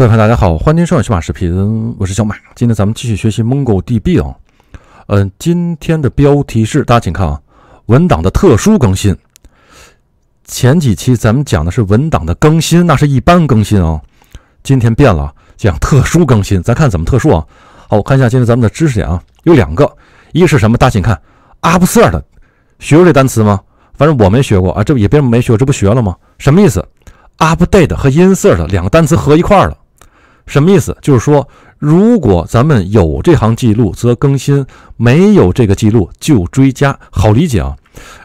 各位朋友，大家好，欢迎收看小马视频，我是小马。今天咱们继续学习 MongoDB 啊，嗯，今天的标题是，大家请看啊，文档的特殊更新。前几期咱们讲的是文档的更新，那是一般更新啊。今天变了，讲特殊更新。咱看怎么特殊啊？好，我看一下今天咱们的知识点啊，有两个，一是什么？大家请看，upsert，学过这单词吗？反正我没学过啊，这不也别没学，这不学了吗？什么意思？update 和 insert 两个单词合一块儿了。什么意思？就是说，如果咱们有这行记录，则更新；没有这个记录，就追加。好理解啊。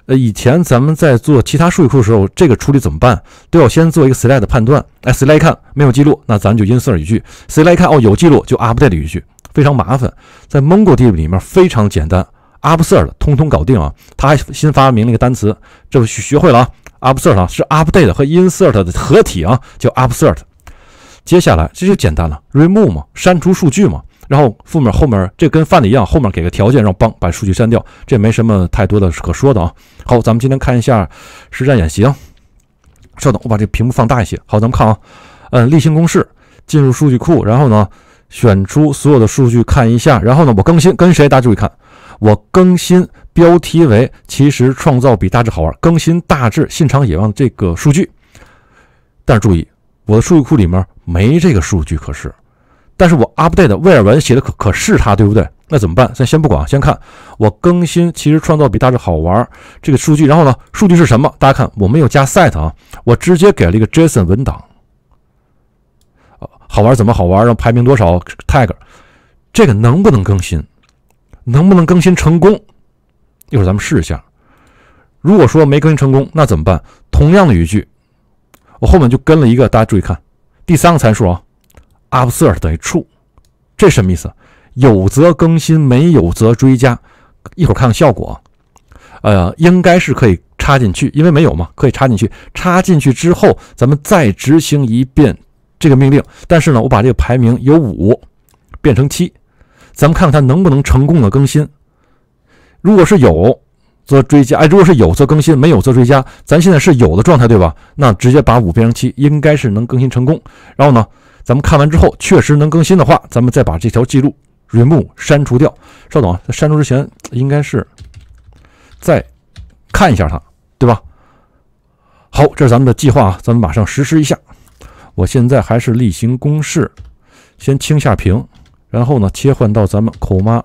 呃，以前咱们在做其他数据库的时候，这个处理怎么办？都要先做一个 select 判断。哎，select 看没有记录，那咱就 insert 语句；select 看哦有记录，就 update 语句。非常麻烦。在 MongoDB 里面非常简单，upsert 通通搞定啊。他还新发明了一个单词，这不学会了啊？upsert 啊，是 update 和 insert 的合体啊，叫 upsert。接下来这就简单了，remove 嘛，删除数据嘛。然后负面后面这跟范的一样，后面给个条件让帮把数据删掉，这没什么太多的可说的啊。好，咱们今天看一下实战演习。啊。稍等，我把这屏幕放大一些。好，咱们看啊，嗯，例行公式进入数据库，然后呢，选出所有的数据看一下，然后呢，我更新跟谁？大家注意看，我更新标题为“其实创造比大致好玩”，更新大致信长野望这个数据，但是注意。我的数据库里面没这个数据，可是，但是我 update 文写的可可是它，对不对？那怎么办？咱先不管，先看我更新。其实创造比大致好玩这个数据，然后呢，数据是什么？大家看，我没有加 set 啊，我直接给了一个 JSON 文档。好玩怎么好玩？后排名多少？tag 这个能不能更新？能不能更新成功？一会儿咱们试一下。如果说没更新成功，那怎么办？同样的语句。我后面就跟了一个，大家注意看，第三个参数啊，upsert 等于 true，这什么意思？有则更新，没有则追加。一会儿看看效果，呃，应该是可以插进去，因为没有嘛，可以插进去。插进去之后，咱们再执行一遍这个命令。但是呢，我把这个排名由五变成七，咱们看看它能不能成功的更新。如果是有。做追加，哎，如果是有做更新，没有做追加，咱现在是有的状态，对吧？那直接把五变成七，应该是能更新成功。然后呢，咱们看完之后确实能更新的话，咱们再把这条记录 remove 删除掉。等啊，在删除之前，应该是再看一下它，对吧？好，这是咱们的计划啊，咱们马上实施一下。我现在还是例行公事，先清下屏，然后呢，切换到咱们口妈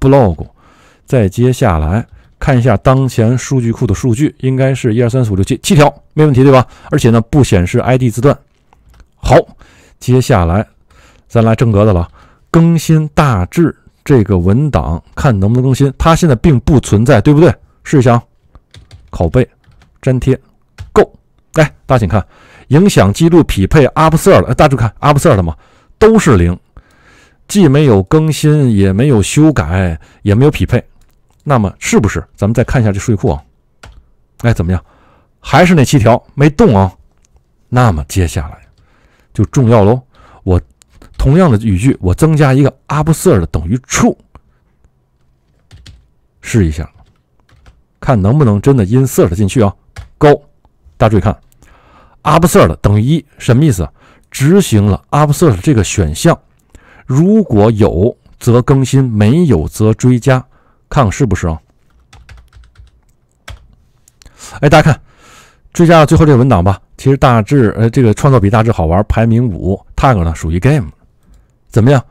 blog，再接下来。看一下当前数据库的数据，应该是一二三四五六七七条，没问题对吧？而且呢，不显示 ID 字段。好，接下来咱来正格的了，更新大致这个文档，看能不能更新。它现在并不存在，对不对？试一下，拷贝粘贴，Go。来，大家请看影响记录匹配 UPsert 的，大家看 UPsert 的嘛，都是零，既没有更新，也没有修改，也没有匹配。那么是不是？咱们再看一下这税库啊，哎，怎么样？还是那七条没动啊。那么接下来就重要喽。我同样的语句，我增加一个 absurd 等于 true，试一下，看能不能真的 i n s e r t 进去啊？g o 大家注意看，absurd 等于一什么意思？执行了 absurd 这个选项，如果有则更新，没有则追加。看看是不是啊？哎，大家看，追加到最后这个文档吧。其实大致，呃，这个创作比大致好玩，排名五。tag 呢属于 game，怎么样？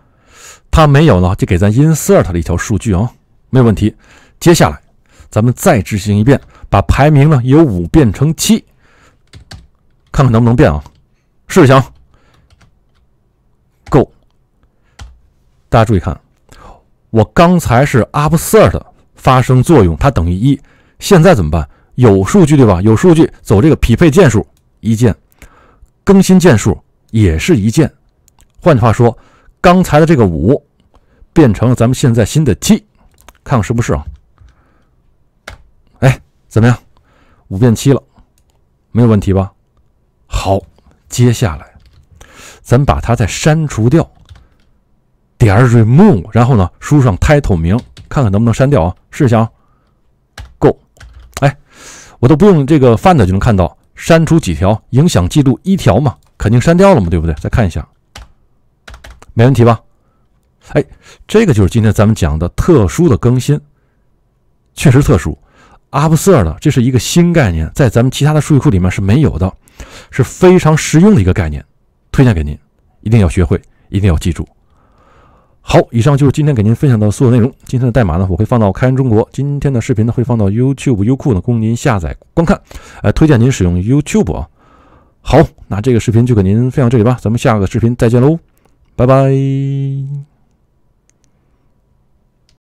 它没有了，就给咱 insert 了一条数据啊，没有问题。接下来，咱们再执行一遍，把排名呢由五变成七，看看能不能变啊？试一啊，Go。大家注意看。我刚才是 upsert 发生作用，它等于一。现在怎么办？有数据对吧？有数据，走这个匹配键数，一键更新键数也是一键。换句话说，刚才的这个五变成了咱们现在新的七，看看是不是啊？哎，怎么样？五变七了，没有问题吧？好，接下来咱把它再删除掉。点儿 remove，然后呢，输上 l 透明，看看能不能删掉啊？试一下啊。g o 哎，我都不用这个 find 就能看到，删除几条影响记录一条嘛，肯定删掉了嘛，对不对？再看一下，没问题吧？哎，这个就是今天咱们讲的特殊的更新，确实特殊，upsert，这是一个新概念，在咱们其他的数据库里面是没有的，是非常实用的一个概念，推荐给您，一定要学会，一定要记住。好，以上就是今天给您分享的所有内容。今天的代码呢，我会放到开源中国；今天的视频呢，会放到 YouTube、优酷呢，供您下载观看。呃，推荐您使用 YouTube 啊。好，那这个视频就给您分享这里吧，咱们下个视频再见喽，拜拜。